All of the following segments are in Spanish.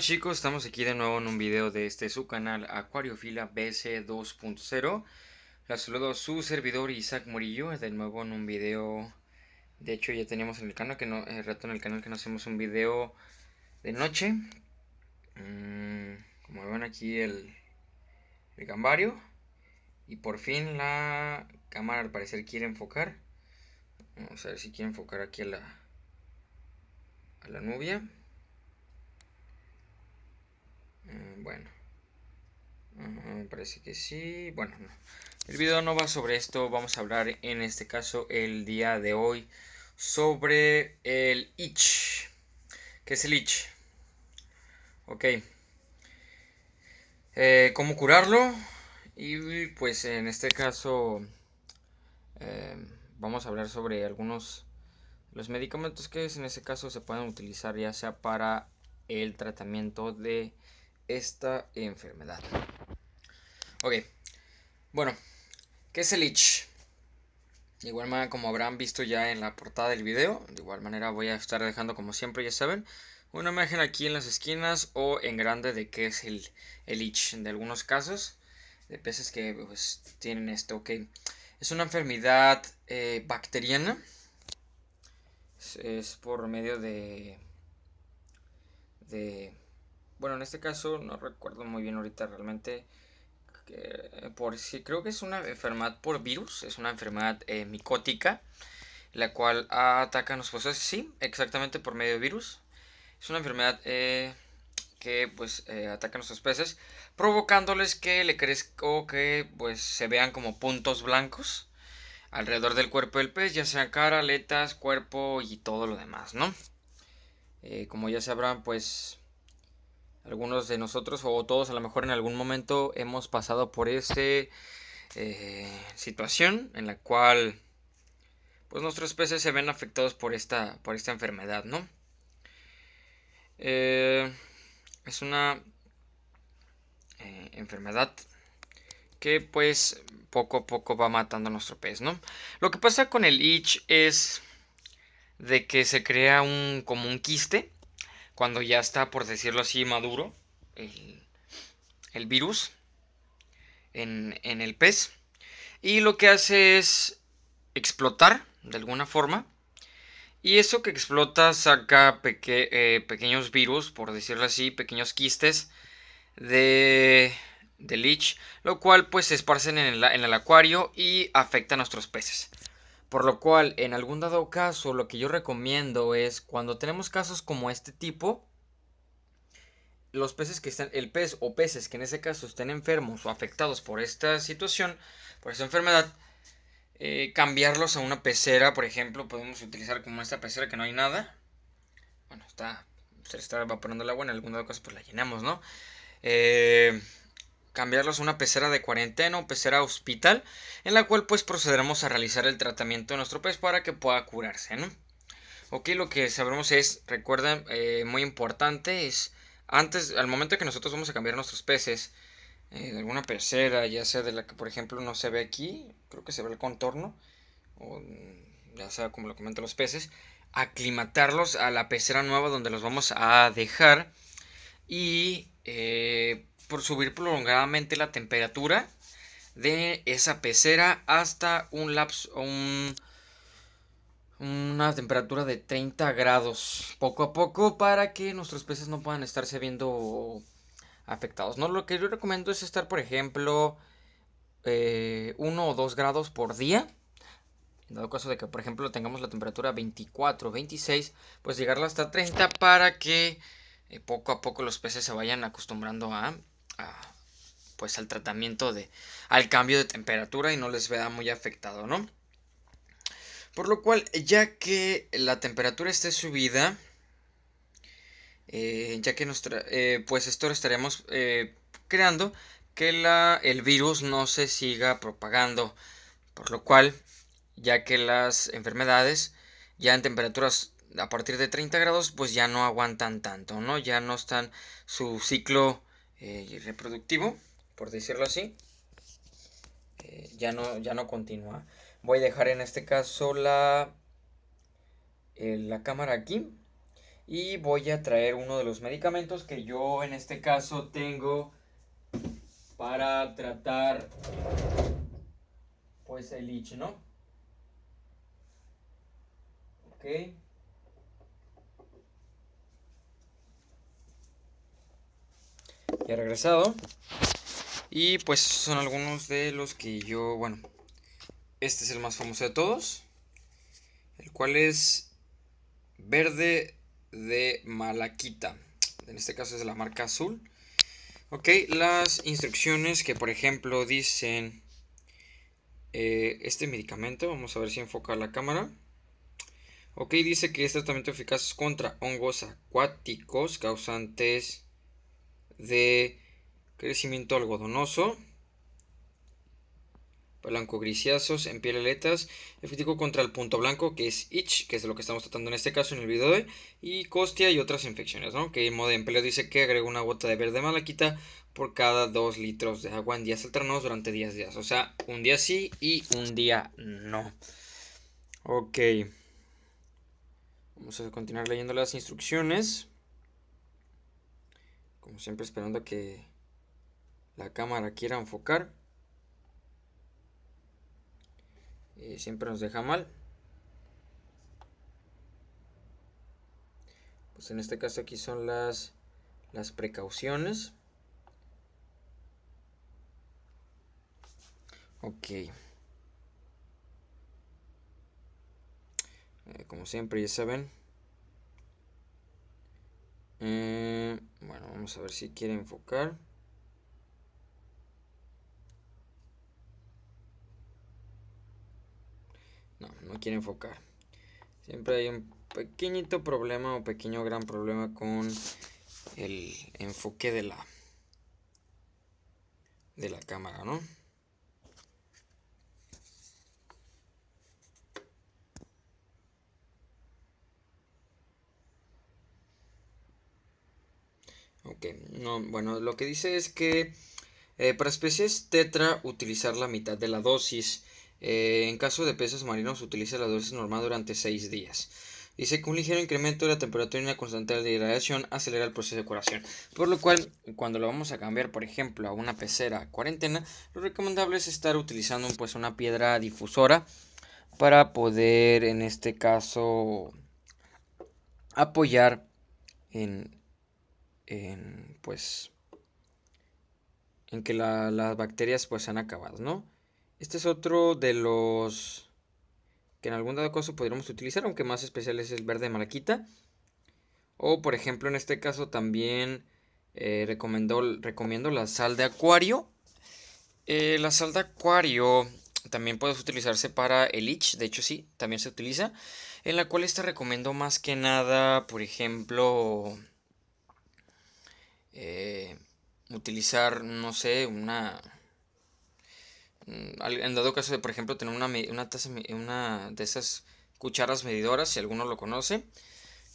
chicos, estamos aquí de nuevo en un video de este su canal Acuariofila BC 2.0 Les saludo a su servidor Isaac Murillo, de nuevo en un video De hecho ya teníamos en el canal que no, el eh, en el canal que no hacemos un video de noche mm, Como ven aquí el, el gambario Y por fin la cámara al parecer quiere enfocar Vamos a ver si quiere enfocar aquí a la, a la nubia Bueno. Me parece que sí. Bueno, el video no va sobre esto. Vamos a hablar en este caso el día de hoy sobre el itch. ¿Qué es el itch? Ok. Eh, ¿Cómo curarlo? Y pues en este caso eh, vamos a hablar sobre algunos los medicamentos que en este caso se pueden utilizar ya sea para el tratamiento de esta enfermedad. Ok, bueno, ¿qué es el itch? De igual manera, como habrán visto ya en la portada del video, de igual manera voy a estar dejando, como siempre, ya saben, una imagen aquí en las esquinas o en grande de qué es el, el itch de algunos casos de peces que pues, tienen esto. Ok, es una enfermedad eh, bacteriana, es, es por medio de. de bueno, en este caso no recuerdo muy bien ahorita realmente. por si creo que es una enfermedad por virus, es una enfermedad eh, micótica, la cual ataca a los peces. sí, exactamente por medio de virus. Es una enfermedad eh, que pues eh, ataca a nuestros peces, provocándoles que le crezca o que pues se vean como puntos blancos alrededor del cuerpo del pez, ya sea cara, aletas, cuerpo y todo lo demás, ¿no? como ya sabrán, pues algunos de nosotros o todos a lo mejor en algún momento hemos pasado por esta eh, situación en la cual pues nuestros peces se ven afectados por esta, por esta enfermedad, ¿no? Eh, es una eh, enfermedad que pues poco a poco va matando a nuestro pez, ¿no? Lo que pasa con el itch es de que se crea un como un quiste cuando ya está, por decirlo así, maduro el, el virus en, en el pez. Y lo que hace es explotar de alguna forma. Y eso que explota saca eh, pequeños virus, por decirlo así, pequeños quistes de, de leech, lo cual pues se esparcen en el, en el acuario y afecta a nuestros peces. Por lo cual, en algún dado caso, lo que yo recomiendo es cuando tenemos casos como este tipo, los peces que están, el pez o peces que en ese caso estén enfermos o afectados por esta situación, por esta enfermedad, eh, cambiarlos a una pecera, por ejemplo, podemos utilizar como esta pecera que no hay nada. Bueno, está, se está evaporando el agua, en algún dado caso pues la llenamos, ¿no? Eh, cambiarlos a una pecera de cuarentena o pecera hospital, en la cual pues procederemos a realizar el tratamiento de nuestro pez para que pueda curarse, ¿no? Ok, lo que sabremos es, recuerden, eh, muy importante, es antes, al momento que nosotros vamos a cambiar nuestros peces, eh, de alguna pecera, ya sea de la que por ejemplo no se ve aquí, creo que se ve el contorno, mm, ya sea como lo comentan los peces, aclimatarlos a la pecera nueva donde los vamos a dejar y eh, por subir prolongadamente la temperatura de esa pecera hasta un lapso, un, una temperatura de 30 grados poco a poco para que nuestros peces no puedan estarse viendo afectados. No, lo que yo recomiendo es estar, por ejemplo, 1 eh, o 2 grados por día. En dado caso de que, por ejemplo, tengamos la temperatura 24, 26, pues llegarla hasta 30 para que eh, poco a poco los peces se vayan acostumbrando a pues al tratamiento de al cambio de temperatura y no les vea muy afectado, ¿no? Por lo cual, ya que la temperatura esté subida, eh, ya que nuestra eh, pues esto lo estaremos eh, creando que la, el virus no se siga propagando. Por lo cual, ya que las enfermedades ya en temperaturas a partir de 30 grados, pues ya no aguantan tanto, ¿no? Ya no están su ciclo eh, reproductivo, por decirlo así, eh, ya, no, ya no continúa. Voy a dejar en este caso la, eh, la cámara aquí y voy a traer uno de los medicamentos que yo en este caso tengo para tratar pues el itch, ¿no? Okay. Ya he regresado. Y pues son algunos de los que yo, bueno, este es el más famoso de todos, el cual es verde de Malaquita. En este caso es de la marca azul. Ok, las instrucciones que por ejemplo dicen eh, este medicamento, vamos a ver si enfoca la cámara. Ok, dice que es tratamiento eficaz contra hongos acuáticos causantes de crecimiento algodonoso, blanco grisáceos en piel aletas, efectivo contra el punto blanco que es itch, que es lo que estamos tratando en este caso en el video de hoy, y costia y otras infecciones, ¿no? Que modo de empleo dice que agrega una gota de verde malaquita por cada 2 litros de agua en días alternados durante 10 días, o sea, un día sí y un día no. Ok. Vamos a continuar leyendo las instrucciones. Pues, siempre esperando que la cámara quiera enfocar. Y siempre nos deja mal. Pues en este caso aquí son las, las precauciones. Ok. Eh, como siempre, ya saben. Eh, a ver si quiere enfocar. No, no quiere enfocar. Siempre hay un pequeñito problema o pequeño gran problema con el enfoque de la de la cámara, ¿no? no, bueno, lo que dice es que eh, para especies tetra utilizar la mitad de la dosis. Eh, en caso de peces marinos utiliza la dosis normal durante 6 días. Dice que un ligero incremento de la temperatura y una constante de irradiación acelera el proceso de curación. Por lo cual, cuando lo vamos a cambiar, por ejemplo, a una pecera cuarentena, lo recomendable es estar utilizando pues, una piedra difusora para poder, en este caso, apoyar en, en, pues, en que las bacterias pues se han acabado, ¿no? Este es otro de los que en algún dado caso podríamos utilizar, aunque más especial es el verde maraquita O por ejemplo en este caso también eh, recomiendo la sal de acuario. Eh, la sal de acuario también puede utilizarse para el itch, de hecho sí, también se utiliza. En la cual esta recomiendo más que nada, por ejemplo, eh, utilizar, no sé, una... Mm, en dado caso de, por ejemplo, tener una, una, taza, una de esas cucharas medidoras, si alguno lo conoce,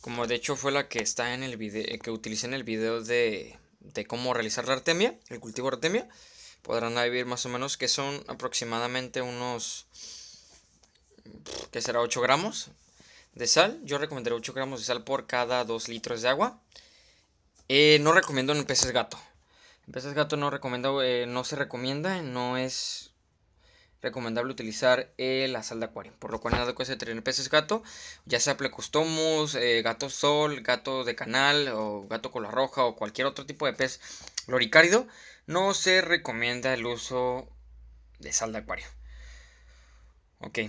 como de hecho fue la que está en el video, eh, que utilicé en el video de, de cómo realizar la artemia, el cultivo de artemia, podrán vivir más o menos que son aproximadamente unos que será 8 gramos de sal yo recomendaré 8 gramos de sal por cada 2 litros de agua eh, no recomiendo en peces gato. En peces gato no recomiendo, eh, no se recomienda, no es recomendable utilizar eh, la sal de acuario. Por lo cual nada cuesta tener peces gato, ya sea plecostomus, gato sol, gato de canal o gato cola roja o cualquier otro tipo de pez loricárido. No se recomienda el uso de sal de acuario. Ok,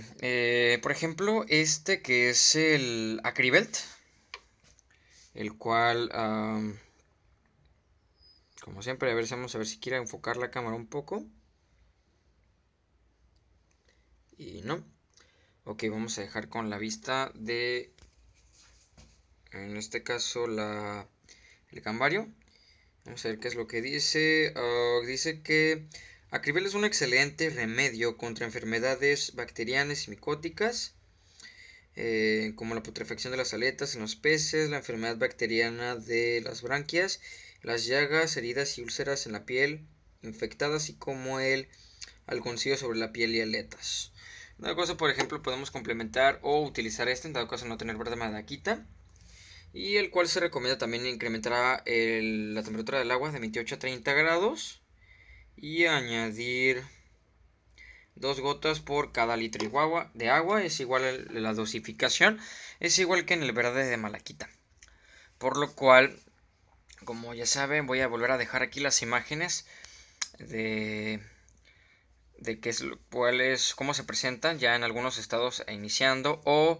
por ejemplo, este que es el acribelt, el cual, como siempre, a ver, vamos a ver si quiere enfocar la cámara un poco. Y no. Ok, vamos a dejar con la vista de, en este caso, la, el cambario. Vamos a ver qué es lo que dice. Ah, dice que acribel es un excelente remedio contra enfermedades bacterianas y micóticas. Eh, como la putrefacción de las aletas en los peces, la enfermedad bacteriana de las branquias, las llagas, heridas y úlceras en la piel infectadas, así como el algoncillo sobre la piel y aletas. En cosa, caso, por ejemplo, podemos complementar o utilizar este, en dado caso no tener verde madaquita, y el cual se recomienda también incrementar la temperatura del agua de 28 a 30 grados y añadir Dos gotas por cada litro de agua es igual la dosificación, es igual que en el verde de Malaquita. Por lo cual, como ya saben, voy a volver a dejar aquí las imágenes de, de qué es, cuál es, cómo se presentan ya en algunos estados iniciando o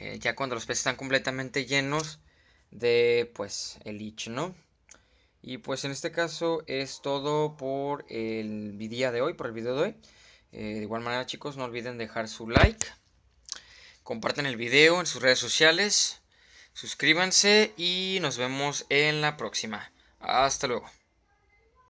eh, ya cuando los peces están completamente llenos de pues el leach, ¿no? Y pues en este caso es todo por el día de hoy, por el video de hoy. Eh, de igual manera chicos, no olviden dejar su like. Compartan el video en sus redes sociales. Suscríbanse y nos vemos en la próxima. Hasta luego.